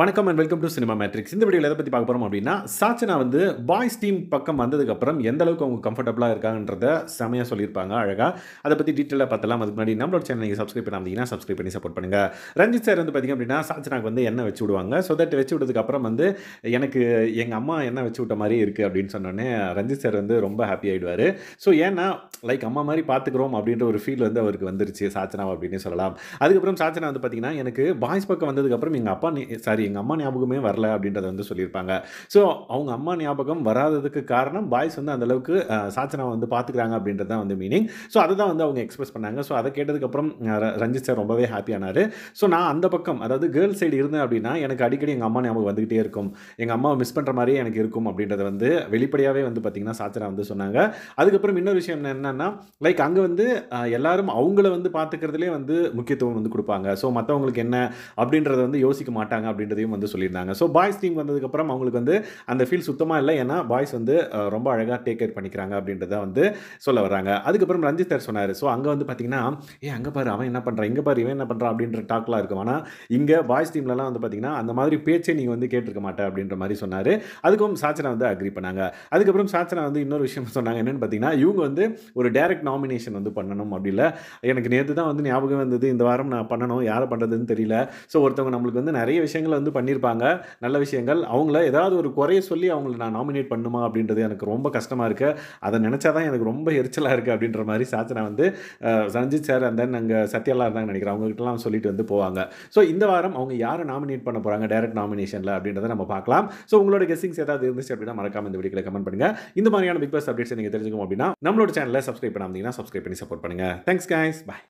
வணக்கம் and welcome to Cinema Matrix இந்த வீடியோவில் எதை பற்றி பார்க்க போகிறோம் அப்படின்னா சாச்சனா வந்து பாய்ஸ் டீம் பக்கம் வந்ததுக்கப்புறம் எந்த அளவுக்கு அவங்க கம்ஃபர்டபுளாக இருக்காங்கன்றத செமையாக சொல்லியிருப்பாங்க அழகாக அதை பற்றி டீட்டெயிலாக பார்த்தலாம் அதுக்கு முன்னாடி நம்மளோட சேனல் நீங்கள் சப்ஸ்கிரைப் பண்ணாமல் சப்ஸ்கிரைப் பண்ணி சப்போர்ட் பண்ணுங்கள் ரஞ்சித் சார் வந்து பார்த்திங்க அப்படின்னா சாச்சனாக்கு வந்து என்ன வச்சு விடுவாங்க ஸோ தட் வச்சு விட்டதுக்கப்புறம் வந்து எனக்கு எங்கள் அம்மா என்ன வச்சு விட்ட மாதிரி இருக்குது அப்படின்னு சொன்னோடனே ரஞ்சித் சார் வந்து ரொம்ப ஹாப்பி ஆகிடுவார் ஸோ ஏன்னா லைக் அம்மா மாதிரி பார்த்துக்குறோம் அப்படின்ற ஒரு ஃபீல் வந்து அவருக்கு வந்துருச்சு சாச்சனா அப்படின்னு சொல்லலாம் அதுக்கப்புறம் சாச்சனா வந்து பார்த்திங்கன்னா எனக்கு பாய்ஸ் பக்கம் வந்ததுக்கப்புறம் எங்கள் அப்பா சாரி எங்கள் அம்மா ஞாபகமே வரல அப்படின்றத வந்து சொல்லியிருப்பாங்க ஸோ அவங்க அம்மா ஞாபகம் வராததுக்கு காரணம் பாய்ஸ் வந்து அந்தளவுக்கு சாச்சனா வந்து பார்த்துக்கிறாங்க அப்படின்றது தான் வந்து மீனிங் ஸோ அதை தான் வந்து அவங்க எக்ஸ்பிரஸ் பண்ணாங்க ஸோ அதை கேட்டதுக்கப்புறம் ரஞ்சித் சார் ரொம்பவே ஹாப்பியானார் ஸோ நான் அந்த பக்கம் அதாவது கேர்ள்ஸ் சைடு இருந்தேன் அப்படின்னா எனக்கு அடிக்கடி எங்கள் அம்மா ஞாபகம் வந்துகிட்டே இருக்கும் எங்கள் அம்மாவை மிஸ் பண்ணுற மாதிரியே எனக்கு இருக்கும் அப்படின்றத வந்து வெளிப்படையாகவே வந்து பார்த்திங்கன்னா சாச்சனா வந்து சொன்னாங்க அதுக்கப்புறம் இன்னொரு விஷயம் என்னென்னா லைக் அங்கே வந்து எல்லாரும் அவங்கள வந்து பார்த்துக்கிறதுலே வந்து முக்கியத்துவம் வந்து கொடுப்பாங்க ஸோ மற்றவங்களுக்கு என்ன அப்படின்றத வந்து யோசிக்க மாட்டாங்க அப்படின்னு அப்படின்றதையும் வந்து சொல்லியிருந்தாங்க ஸோ பாய்ஸ் டீம் வந்ததுக்கப்புறம் அவங்களுக்கு வந்து அந்த ஃபீல் சுத்தமாக இல்லை ஏன்னா பாய்ஸ் வந்து ரொம்ப அழகாக டேக் கேர் பண்ணிக்கிறாங்க அப்படின்றத வந்து சொல்ல வராங்க அதுக்கப்புறம் ரஞ்சித் சார் சொன்னார் ஸோ அங்கே வந்து பார்த்தீங்கன்னா ஏ அங்கே பாரு அவன் என்ன பண்ணுறான் இங்கே பாரு இவன் என்ன பண்ணுறான் அப்படின்ற டாக்லாம் இருக்கும் ஆனால் இங்கே பாய்ஸ் டீம்லலாம் வந்து பார்த்தீங்கன்னா அந்த மாதிரி பேச்சே நீங்கள் வந்து கேட்டிருக்க மாட்டேன் அப்படின்ற மாதிரி சொன்னார் அதுக்கும் சாச்சனா வந்து அக்ரி பண்ணாங்க அதுக்கப்புறம் சாச்சனா வந்து இன்னொரு விஷயம் சொன்னாங்க என்னென்னு பார்த்தீங்கன்னா இவங்க வந்து ஒரு டேரக்ட் நாமினேஷன் வந்து பண்ணணும் அப்படி இல்லை எனக்கு நேற்று தான் வந்து ஞாபகம் வந்தது இந்த வாரம் நான் பண்ணணும் யாரை பண்ணுறதுன்னு தெரியல ஸோ ஒருத்தவங்க நம்மளுக்கு வந்து நிறைய விஷயங்கள் வந்து பண்ணியிருப்பாங்க நல்ல விஷயங்கள் அவங்கள ஏதாவது ஒரு குறைய சொல்லி அவங்கள நான் நாமினேட் பண்ணுமா அப்படின்றது எனக்கு ரொம்ப கஷ்டமாக இருக்குது அதை நினச்சா தான் எனக்கு ரொம்ப எரிச்சலாக இருக்குது அப்படின்ற மாதிரி சாச்சனா வந்து ரஞ்சித் சார் அந்த அங்கே சத்யாலாக இருந்தாங்க நினைக்கிறேன் அவங்ககிட்டலாம் சொல்லிட்டு வந்து போவாங்க ஸோ இந்த வாரம் அவங்க யாரை நாமினேட் பண்ண போகிறாங்க டேரக்ட் நாமினேஷனில் அப்படின்றத நம்ம பார்க்கலாம் ஸோ உங்களோட கெஸ்டிங்ஸ் ஏதாவது இருந்துச்சு அப்படின்னா மறக்காம இந்த வீடியோவில் கமெண்ட் பண்ணுங்கள் இந்த மாதிரியான பிக் பாஸ் அப்டேட்ஸ் நீங்கள் தெரிஞ்சுக்கோம் அப்படின்னா நம்மளோட சேனலில் சப்ஸ்கிரைப் பண்ணாமல் சப்ஸ்கிரைப் பண்ணி சப்போர்ட் பண்ணுங்கள் தேங்க்ஸ் கைஸ் பாய்